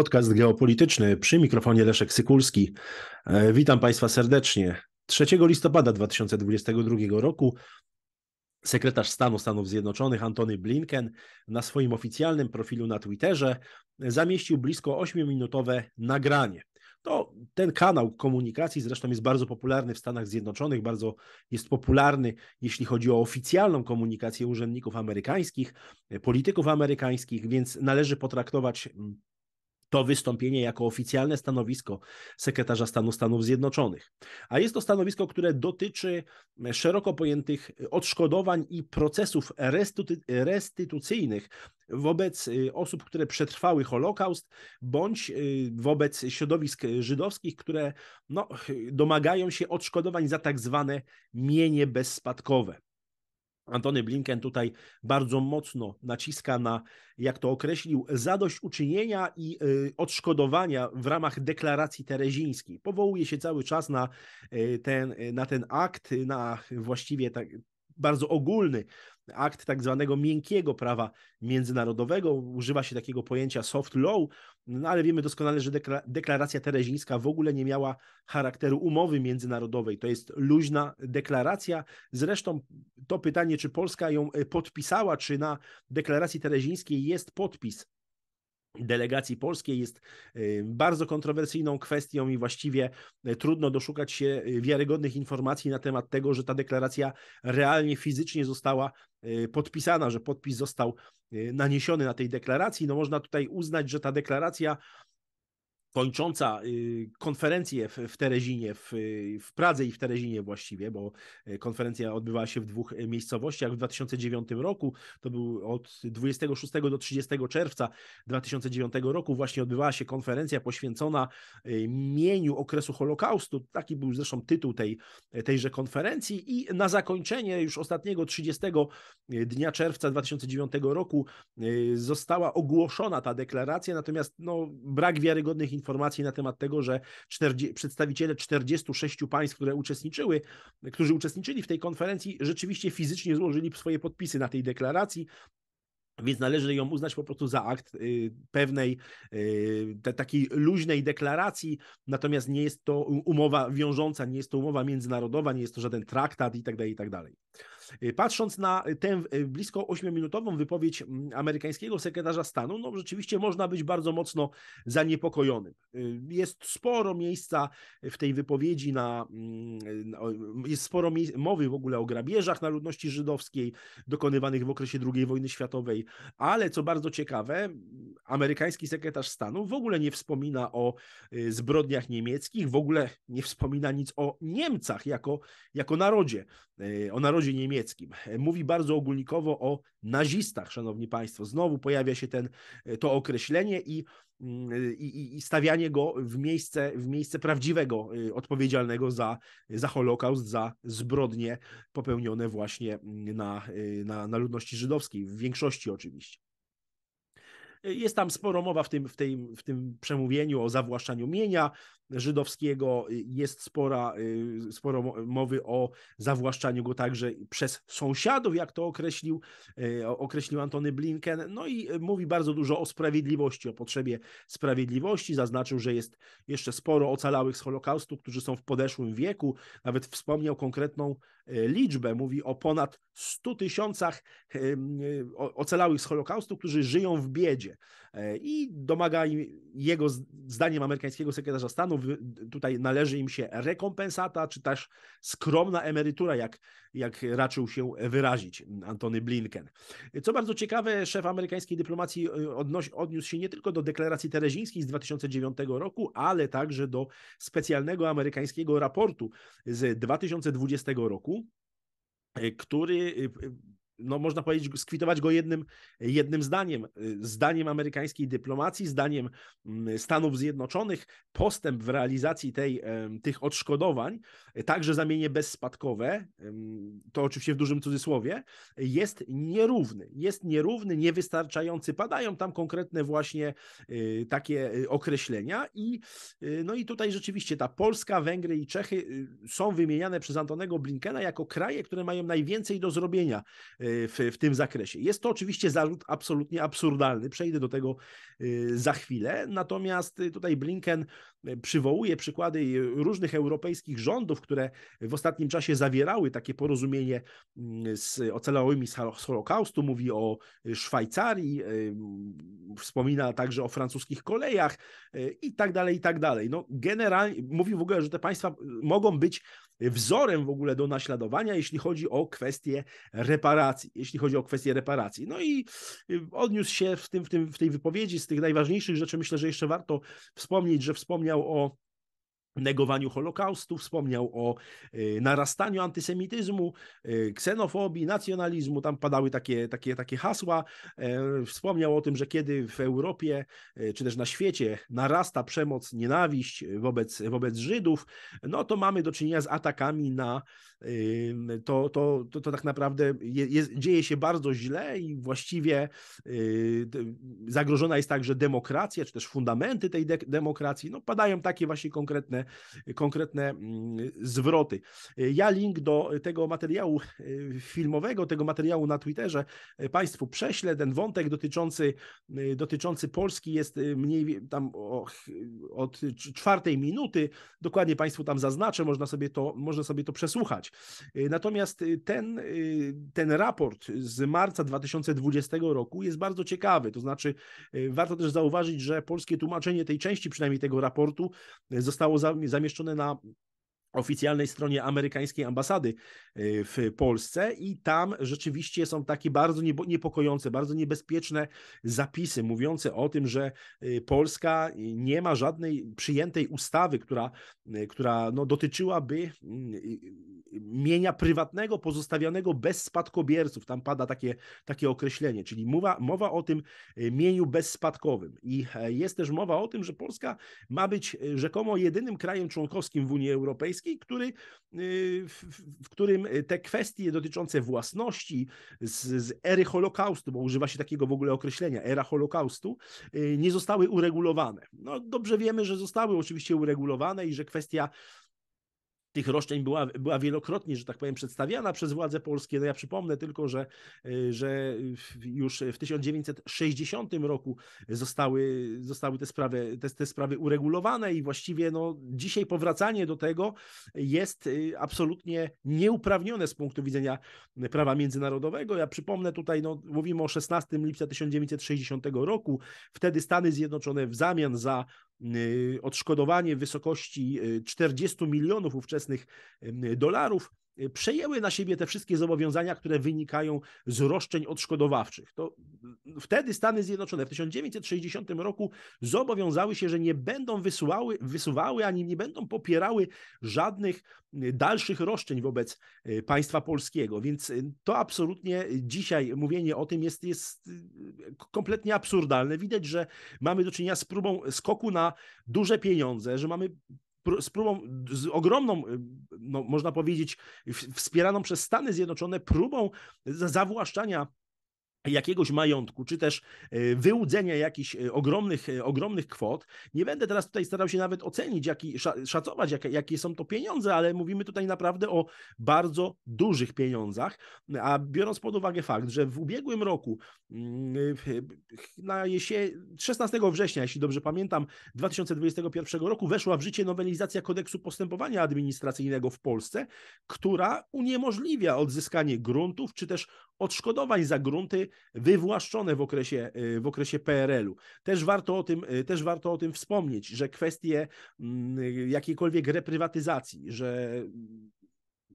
Podcast geopolityczny przy mikrofonie Leszek Sykulski. E, witam Państwa serdecznie. 3 listopada 2022 roku sekretarz stanu Stanów Zjednoczonych Antony Blinken na swoim oficjalnym profilu na Twitterze zamieścił blisko 8-minutowe nagranie. To ten kanał komunikacji zresztą jest bardzo popularny w Stanach Zjednoczonych, bardzo jest popularny, jeśli chodzi o oficjalną komunikację urzędników amerykańskich, polityków amerykańskich, więc należy potraktować mm, to wystąpienie jako oficjalne stanowisko sekretarza stanu Stanów Zjednoczonych. A jest to stanowisko, które dotyczy e, szeroko pojętych e, odszkodowań i procesów restytu- restytucyjnych wobec e, osób, które przetrwały Holokaust, bądź wobec środowisk żydowskich, które no, domagają się odszkodowań za tak zwane mienie bezspadkowe. Antony Blinken tutaj bardzo mocno naciska na, jak to określił, zadośćuczynienia i y, odszkodowania w ramach deklaracji terezińskiej. Powołuje się cały czas na y, ten, y, na ten akt, na właściwie tak bardzo ogólny akt tak zwanego miękkiego prawa międzynarodowego. Używa się takiego pojęcia soft law, no ale wiemy doskonale, że deklaracja terezińska w ogóle nie miała charakteru umowy międzynarodowej. To jest luźna deklaracja. Zresztą to pytanie, czy Polska ją e, podpisała, czy na deklaracji terezińskiej jest podpis delegacji polskiej jest y, bardzo kontrowersyjną kwestią i właściwie y, trudno doszukać się y, wiarygodnych informacji na temat tego, że ta deklaracja realnie fizycznie została podpisana, że podpis został naniesiony na tej deklaracji. No można tutaj uznać, że ta deklaracja kończąca y, konferencję w, w Terezinie, w, w Pradze i w Terezinie właściwie, bo y, konferencja odbywała się w dwóch y, miejscowościach w 2009 roku, to był od 26 do 30 czerwca 2009 roku właśnie odbywała się konferencja poświęcona mieniu okresu Holokaustu, taki był zresztą tytuł tej, tejże konferencji i na zakończenie już ostatniego 30 dnia czerwca 2009 roku została ogłoszona ta deklaracja, natomiast no, brak wiarygodnych informacje na temat tego, że 40, przedstawiciele 46 państw, które uczestniczyły, którzy uczestniczyli w tej konferencji, rzeczywiście fizycznie złożyli swoje podpisy na tej deklaracji. Więc należy ją uznać po prostu za akt y, pewnej y, takiej luźnej deklaracji, natomiast nie jest to umowa wiążąca, nie jest to umowa międzynarodowa, nie jest to żaden traktat itd. Tak itd. Tak Y, patrząc na tę y, blisko 8-minutową wypowiedź mm, amerykańskiego sekretarza stanu, no rzeczywiście można być bardzo mocno zaniepokojonym. Y, jest sporo miejsca w tej wypowiedzi na, mm, jest sporo mowy w ogóle o grabieżach na ludności żydowskiej dokonywanych w okresie II wojny światowej, ale co bardzo ciekawe, amerykański sekretarz stanu w ogóle nie wspomina o zbrodniach niemieckich, w ogóle nie wspomina nic o Niemcach jako, jako narodzie. E, o narodzie niemieckim. E, mówi bardzo ogólnikowo o nazistach, szanowni państwo. Znowu pojawia się ten, e, to określenie mm, i, i, i stawianie go w miejsce, w miejsce prawdziwego odpowiedzialnego za, za Holokaust, za zbrodnie popełnione właśnie mm, na, na, na ludności żydowskiej, w większości oczywiście. Jest tam sporo mowa w tym, w, tej, w tym przemówieniu o zawłaszczaniu mienia, żydowskiego y, jest spora, y, sporo mowy o zawłaszczaniu go także przez sąsiadów, jak to określił, y, określił Antony Blinken. No i mówi bardzo dużo o sprawiedliwości, o potrzebie sprawiedliwości. Zaznaczył, że jest jeszcze sporo ocalałych z Holokaustu, którzy są w podeszłym wieku. Nawet wspomniał konkretną liczbę. Mówi o ponad 100 tysiącach ocalałych z Holokaustu, którzy żyją w biedzie. I domaga jego, zdaniem amerykańskiego sekretarza stanu, tutaj należy im się rekompensata, czy też skromna emerytura, jak, jak raczył się wyrazić Antony Blinken. Co bardzo ciekawe, szef amerykańskiej dyplomacji y, odnoś, odniósł się nie tylko do deklaracji terezińskiej z 2009 roku, ale także do specjalnego amerykańskiego raportu z 2020 roku, y, który y, no można powiedzieć, skwitować go jednym, jednym zdaniem. Zdaniem amerykańskiej dyplomacji, zdaniem mm, Stanów Zjednoczonych, postęp w realizacji tej, tych odszkodowań, także zamienie bezspadkowe, to oczywiście w dużym cudzysłowie, jest nierówny. Jest nierówny, niewystarczający. Padają tam konkretne właśnie y, takie y, określenia i y, no i tutaj rzeczywiście ta Polska, Węgry i Czechy są wymieniane przez Antonego Blinkena jako kraje, które mają najwięcej do zrobienia w, w tym zakresie. Jest to oczywiście zarzut absolutnie absurdalny, przejdę do tego y, za chwilę, natomiast y, tutaj Blinken y, przywołuje przykłady różnych europejskich rządów, które w ostatnim czasie zawierały takie porozumienie mm, z ocalałymi z Holokaustu, mówi o Szwajcarii, mm, wspomina także o francuskich kolejach i tak dalej, i tak dalej. No, generalnie mówi w ogóle, że te państwa mogą być wzorem w ogóle do naśladowania, jeśli chodzi o kwestie reparacji reparacji, jeśli chodzi o kwestię reparacji. No i y, odniósł się w, tym, w, tym, w tej wypowiedzi z tych najważniejszych rzeczy, myślę, że jeszcze warto wspomnieć, że wspomniał o negowaniu Holokaustu, wspomniał o y, narastaniu antysemityzmu, y, ksenofobii, nacjonalizmu, tam padały takie, takie, takie hasła. E, wspomniał o tym, że kiedy w Europie czy też na świecie narasta przemoc, nienawiść wobec, wobec Żydów, no to mamy do czynienia z atakami na to, to, to, to tak naprawdę jest, dzieje się bardzo źle i właściwie y, zagrożona jest także demokracja, czy też fundamenty tej de demokracji. No, padają takie właśnie konkretne, konkretne mm, zwroty. Ja link do tego materiału y, filmowego, tego materiału na Twitterze y, Państwu prześlę. Ten wątek dotyczący, dotyczący Polski jest mniej tam od czwartej minuty. Dokładnie Państwu tam zaznaczę, można sobie to, można sobie to przesłuchać. Y, natomiast y, ten, y, ten raport z marca 2020 roku jest bardzo ciekawy, to znaczy warto też zauważyć, że polskie tłumaczenie tej części przynajmniej tego raportu zostało zamieszczone na oficjalnej stronie amerykańskiej ambasady y, w Polsce i tam rzeczywiście są takie bardzo niepokojące, bardzo niebezpieczne zapisy mówiące o tym, że y, Polska nie ma żadnej przyjętej ustawy, która, y, która no, dotyczyłaby mienia prywatnego pozostawianego bez spadkobierców. Tam pada takie, takie określenie, czyli mowa, mowa o tym mieniu bezspadkowym i e, jest też mowa o tym, że Polska ma być rzekomo jedynym krajem członkowskim w Unii Europejskiej, Europejskiej, który, y, w którym y, te kwestie dotyczące własności z, z ery Holokaustu, bo używa się takiego w ogóle określenia, era Holokaustu, y, nie zostały uregulowane. No, dobrze wiemy, że zostały oczywiście uregulowane i że kwestia tych roszczeń była, była wielokrotnie, że tak powiem, przedstawiana przez władze polskie. No ja przypomnę tylko, że, y, że już w 1960 roku zostały, zostały te, sprawy, te, te sprawy uregulowane i właściwie no, dzisiaj powracanie do tego jest y, absolutnie nieuprawnione z punktu widzenia prawa międzynarodowego. Ja przypomnę tutaj, no, mówimy o 16 lipca 1960 roku. Wtedy Stany Zjednoczone w zamian za Y, odszkodowanie w wysokości 40 y, milionów ówczesnych y, dolarów Y, przejęły na siebie te wszystkie zobowiązania, które wynikają z roszczeń odszkodowawczych. To y, y, wtedy Stany Zjednoczone w 1960 roku zobowiązały się, że nie będą wysuwały, wysuwały ani nie będą popierały żadnych dalszych roszczeń wobec państwa polskiego. Więc to absolutnie dzisiaj mówienie o tym jest, jest kompletnie absurdalne. Widać, że mamy do czynienia z próbą skoku na duże pieniądze, że mamy z próbą, z ogromną, y, no, można powiedzieć, wspieraną przez Stany Zjednoczone próbą zawłaszczania jakiegoś majątku, czy też e, wyłudzenia jakichś e, ogromnych, e, ogromnych kwot. Nie będę teraz tutaj starał się nawet ocenić, jaki, szacować, jakie, jakie są to pieniądze, ale mówimy tutaj naprawdę o bardzo dużych pieniądzach, a biorąc pod uwagę fakt, że w ubiegłym roku, mm, na jesie, 16 września, jeśli dobrze pamiętam, 2021 roku weszła w życie nowelizacja kodeksu postępowania administracyjnego w Polsce, która uniemożliwia odzyskanie gruntów, czy też odszkodowań za grunty wywłaszczone w okresie, y, w okresie PRL-u. Też warto, o tym, y, też warto o tym wspomnieć, że kwestie mm, jakiejkolwiek reprywatyzacji, że mm,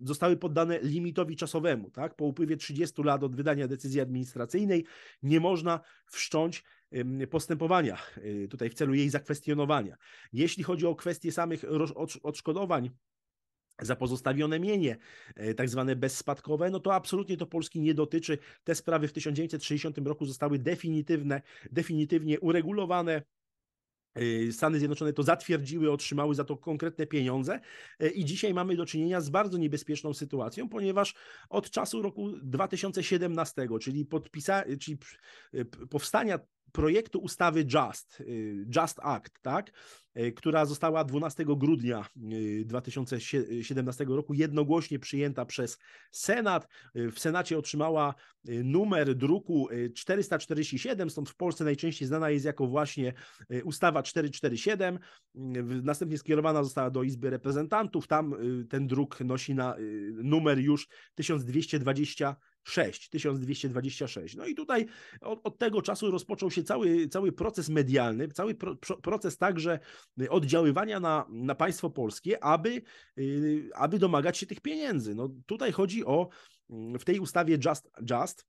zostały poddane limitowi czasowemu. Tak? Po upływie 30 lat od wydania decyzji administracyjnej nie można wszcząć postępowania y, tutaj w celu jej zakwestionowania. Jeśli chodzi o kwestie samych odszkodowań za pozostawione mienie, e, tak zwane bezspadkowe, no to absolutnie to Polski nie dotyczy. Te sprawy w 1960 roku zostały definitywne, definitywnie uregulowane. E, Stany Zjednoczone to zatwierdziły, otrzymały za to konkretne pieniądze e, i dzisiaj mamy do czynienia z bardzo niebezpieczną sytuacją, ponieważ od czasu roku 2017, czyli, podpisa, czyli powstania projektu ustawy Just, y, Just Act, tak, y, która została 12 grudnia 2017 y, roku jednogłośnie przyjęta przez Senat. W Senacie otrzymała numer druku 447, stąd w Polsce najczęściej znana jest jako właśnie ustawa 447. Następnie skierowana została do Izby Reprezentantów. Tam ten druk nosi na numer już 1220 6, 1226. No i tutaj od, od tego czasu rozpoczął się cały, cały proces medialny, cały pro, proces także oddziaływania na, na państwo polskie, aby, y, aby domagać się tych pieniędzy. No tutaj chodzi o mm, w tej ustawie Just, Just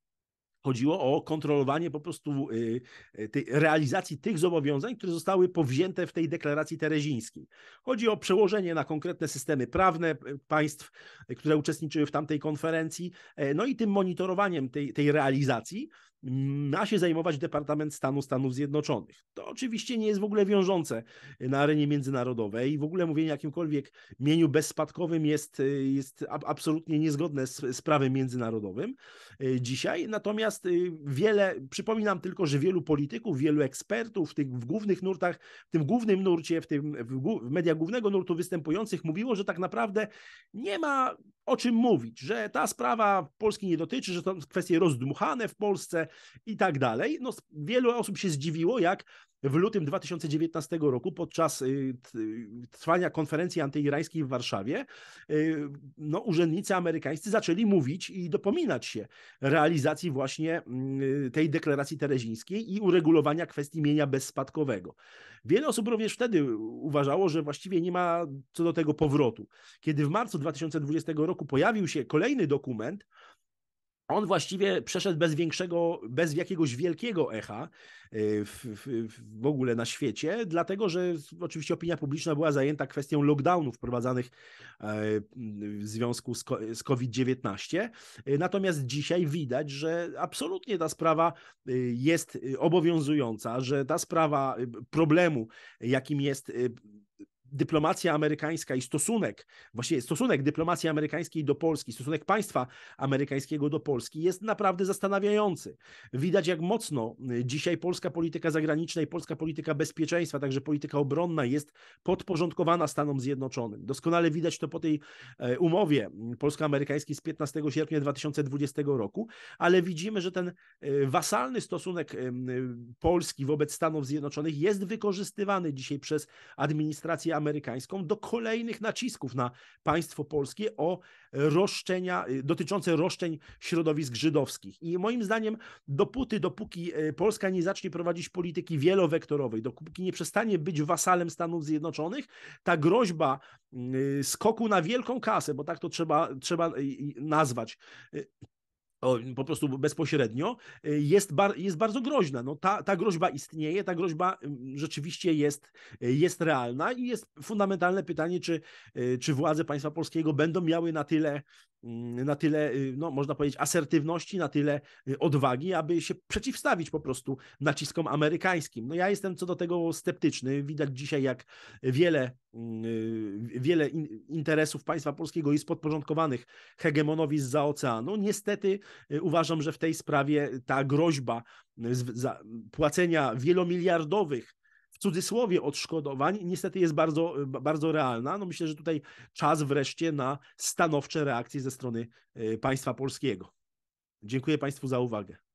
Chodziło o kontrolowanie po prostu y, y, tej, realizacji tych zobowiązań, które zostały powzięte w tej deklaracji terezińskiej. Chodzi o przełożenie na konkretne systemy prawne y, państw, które uczestniczyły w tamtej konferencji, no i tym monitorowaniem tej, tej realizacji ma się zajmować Departament Stanu Stanów Zjednoczonych. To oczywiście nie jest w ogóle wiążące na arenie międzynarodowej. i W ogóle mówienie o jakimkolwiek mieniu bezspadkowym jest, jest absolutnie niezgodne z, z prawem międzynarodowym e, dzisiaj. Natomiast e, wiele, przypominam tylko, że wielu polityków, wielu ekspertów w tych w głównych nurtach, w tym głównym nurcie, w, tym, w, w mediach głównego nurtu występujących mówiło, że tak naprawdę nie ma o czym mówić, że ta sprawa Polski nie dotyczy, że to kwestie rozdmuchane w Polsce i tak dalej. No, wielu osób się zdziwiło, jak w lutym 2019 roku podczas y, y, trwania konferencji antyirańskiej w Warszawie y, no, urzędnicy amerykańscy zaczęli mówić i dopominać się realizacji właśnie mm, tej deklaracji terezińskiej i uregulowania kwestii mienia bezspadkowego. Wiele osób również wtedy uważało, że właściwie nie ma co do tego powrotu. Kiedy w marcu 2020 roku pojawił się kolejny dokument, on właściwie przeszedł bez większego, bez jakiegoś wielkiego echa e, w, w, w, ogóle na świecie, dlatego że oczywiście opinia publiczna była zajęta kwestią lockdownów wprowadzanych e, w związku z COVID-19. E, natomiast dzisiaj widać, że absolutnie ta sprawa jest obowiązująca, że ta sprawa problemu, jakim jest dyplomacja amerykańska i stosunek, właściwie stosunek dyplomacji amerykańskiej do Polski, stosunek państwa amerykańskiego do Polski jest naprawdę zastanawiający. Widać, jak mocno y, dzisiaj polska polityka zagraniczna i polska polityka bezpieczeństwa, także polityka obronna jest podporządkowana Stanom Zjednoczonym. Doskonale widać to po tej e, umowie polsko-amerykańskiej z 15 sierpnia 2020 roku, ale widzimy, że ten e, wasalny stosunek Polski wobec Stanów Zjednoczonych jest wykorzystywany dzisiaj przez administrację amerykańską do kolejnych nacisków na państwo polskie o roszczenia, y, dotyczące roszczeń środowisk żydowskich. I moim zdaniem, dopóty, dopóki e, Polska nie zacznie prowadzić polityki wielowektorowej, dopóki nie przestanie być wasalem Stanów Zjednoczonych, ta groźba y, skoku na wielką kasę, bo tak to trzeba, trzeba y, nazwać, po prostu bezpośrednio, y, jest, bar, jest bardzo groźna. No, ta, ta groźba istnieje, ta groźba rzeczywiście jest, y, jest realna i jest fundamentalne pytanie, czy, y, czy władze państwa polskiego będą miały na tyle Mm, na tyle, y, no, można powiedzieć, asertywności, na tyle y, odwagi, aby się przeciwstawić po prostu naciskom amerykańskim. No ja jestem co do tego sceptyczny. Widać dzisiaj, jak wiele, mm, y, wiele interesów państwa polskiego jest podporządkowanych hegemonowi z oceanu. Niestety uważam, że w tej sprawie ta groźba płacenia wielomiliardowych cudzysłowie odszkodowań niestety jest bardzo, e, bardzo realna. No myślę, że tutaj czas wreszcie na stanowcze reakcje ze strony e, państwa polskiego. Dziękuję Państwu za uwagę.